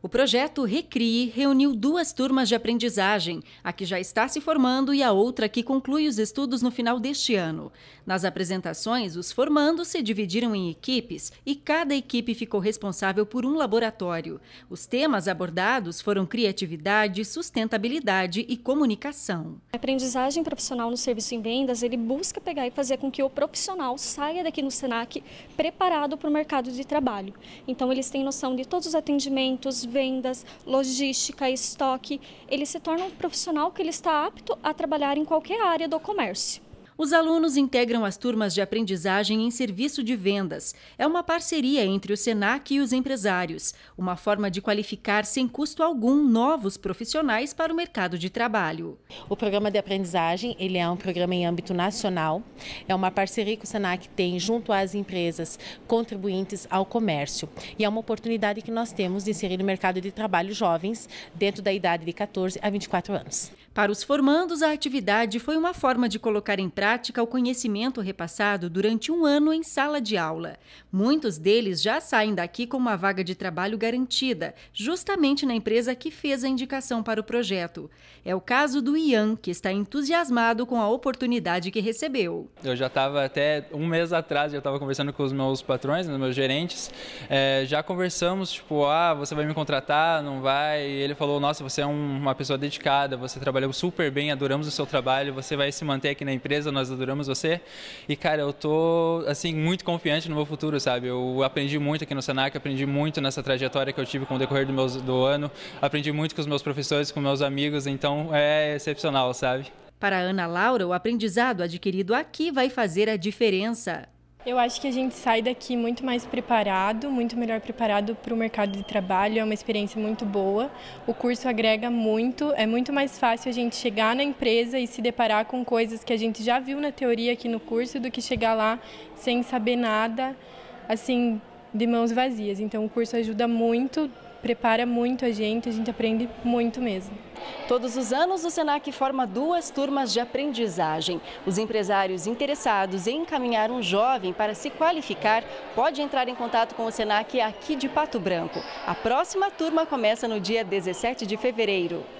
O projeto Recrie reuniu duas turmas de aprendizagem, a que já está se formando e a outra que conclui os estudos no final deste ano. Nas apresentações, os formandos se dividiram em equipes e cada equipe ficou responsável por um laboratório. Os temas abordados foram criatividade, sustentabilidade e comunicação. A aprendizagem profissional no serviço em vendas, ele busca pegar e fazer com que o profissional saia daqui no Senac preparado para o mercado de trabalho. Então eles têm noção de todos os atendimentos, vendas, logística, estoque, ele se torna um profissional que ele está apto a trabalhar em qualquer área do comércio. Os alunos integram as turmas de aprendizagem em serviço de vendas. É uma parceria entre o SENAC e os empresários, uma forma de qualificar sem custo algum novos profissionais para o mercado de trabalho. O programa de aprendizagem, ele é um programa em âmbito nacional, é uma parceria que o SENAC tem junto às empresas contribuintes ao comércio. E é uma oportunidade que nós temos de inserir no mercado de trabalho jovens dentro da idade de 14 a 24 anos. Para os formandos, a atividade foi uma forma de colocar em prática prática o conhecimento repassado durante um ano em sala de aula. Muitos deles já saem daqui com uma vaga de trabalho garantida, justamente na empresa que fez a indicação para o projeto. É o caso do Ian, que está entusiasmado com a oportunidade que recebeu. Eu já estava até um mês atrás, já estava conversando com os meus patrões, né, meus gerentes. É, já conversamos, tipo, ah, você vai me contratar, não vai? E ele falou, nossa, você é um, uma pessoa dedicada, você trabalhou super bem, adoramos o seu trabalho, você vai se manter aqui na empresa, nós adoramos você. E, cara, eu tô, assim, muito confiante no meu futuro, sabe? Eu aprendi muito aqui no Senac, aprendi muito nessa trajetória que eu tive com o decorrer do, do ano, aprendi muito com os meus professores, com meus amigos, então é excepcional, sabe? Para Ana Laura, o aprendizado adquirido aqui vai fazer a diferença. Eu acho que a gente sai daqui muito mais preparado, muito melhor preparado para o mercado de trabalho. É uma experiência muito boa. O curso agrega muito. É muito mais fácil a gente chegar na empresa e se deparar com coisas que a gente já viu na teoria aqui no curso do que chegar lá sem saber nada. Assim, de mãos vazias. Então o curso ajuda muito, prepara muito a gente, a gente aprende muito mesmo. Todos os anos, o SENAC forma duas turmas de aprendizagem. Os empresários interessados em encaminhar um jovem para se qualificar pode entrar em contato com o SENAC aqui de Pato Branco. A próxima turma começa no dia 17 de fevereiro.